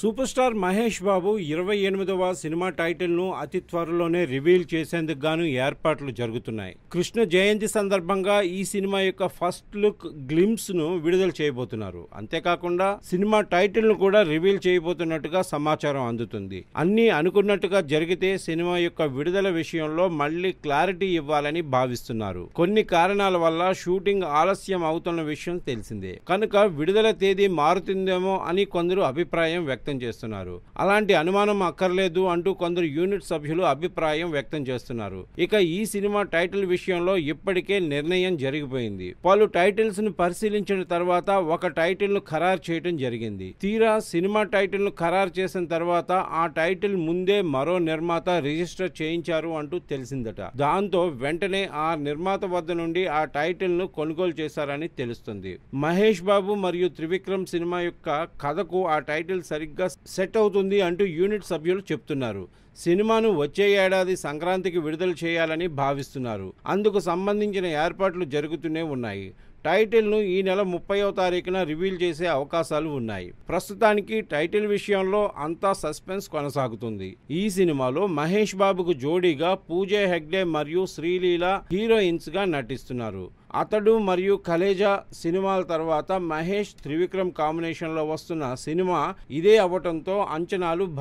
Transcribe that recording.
super star Mahesh బాబు ఇరవై ఎనిమిదవ cinema టైటిల్ను అతి త్వరలోనే రివీల్ చేసేందుకు గాను ఏర్పాట్లు జరుగుతున్నాయి కృష్ణ జయంతి సందర్భంగా ఈ సినిమా యొక్క ఫస్ట్ లుక్ గ్లిమ్స్ ను విడుదల చేయబోతున్నారు అంతేకాకుండా సినిమా టైటిల్ ను కూడా రివీల్ చేయబోతున్నట్టుగా సమాచారం అందుతుంది అన్ని అనుకున్నట్టుగా జరిగితే సినిమా యొక్క విడుదల విషయంలో మళ్ళీ క్లారిటీ ఇవ్వాలని భావిస్తున్నారు కొన్ని కారణాల వల్ల షూటింగ్ ఆలస్యం అవుతున్న విషయం తెలిసిందే కనుక విడుదల తేదీ మారుతుందేమో అని కొందరు అభిప్రాయం వ్యక్తం వ్యక్తం చేస్తున్నారు అలాంటి అనుమానం అక్కర్లేదు అంటూ కొందరు యూనిట్ సభ్యులు అభిప్రాయం వ్యక్తం చేస్తున్నారు ఇక ఈ సినిమా టైటిల్ విషయంలో ఇప్పటికే నిర్ణయం జరిగిపోయింది పలు టైటిల్స్ ను పరిశీలించిన తర్వాత ఒక టైటిల్ ను ఖరారు చేయడం జరిగింది తీరా సినిమా టైటిల్ ను ఖరారు చేసిన తర్వాత ఆ టైటిల్ ముందే మరో నిర్మాత రిజిస్టర్ చేయించారు అంటూ తెలిసిందట దాంతో వెంటనే ఆ నిర్మాత వద్ద నుండి ఆ టైటిల్ ను కొనుగోలు చేశారని తెలుస్తుంది మహేష్ బాబు మరియు త్రివిక్రమ్ సినిమా యొక్క కథకు ఆ టైటిల్ సరిగ్గా సరిగ్గా సెట్ అవుతుంది అంటూ యూనిట్ సభ్యులు చెప్తున్నారు సినిమాను వచ్చే ఏడాది సంక్రాంతికి విడుదల చేయాలని భావిస్తున్నారు అందుకు సంబంధించిన ఏర్పాట్లు జరుగుతూనే ఉన్నాయి టైటిల్ను ఈ నెల ముప్పైవ తారీఖున రివీల్ చేసే అవకాశాలు ఉన్నాయి ప్రస్తుతానికి టైటిల్ విషయంలో అంతా సస్పెన్స్ కొనసాగుతుంది ఈ సినిమాలో మహేష్ బాబుకు జోడీగా పూజే హెగ్డే మరియు శ్రీలీల హీరోయిన్స్గా నటిస్తున్నారు అతడు మరియు కలేజా సినిమాల తర్వాత మహేష్ త్రివిక్రమ్ కాంబినేషన్లో వస్తున్న సినిమా ఇదే అవటంతో అంచనాలు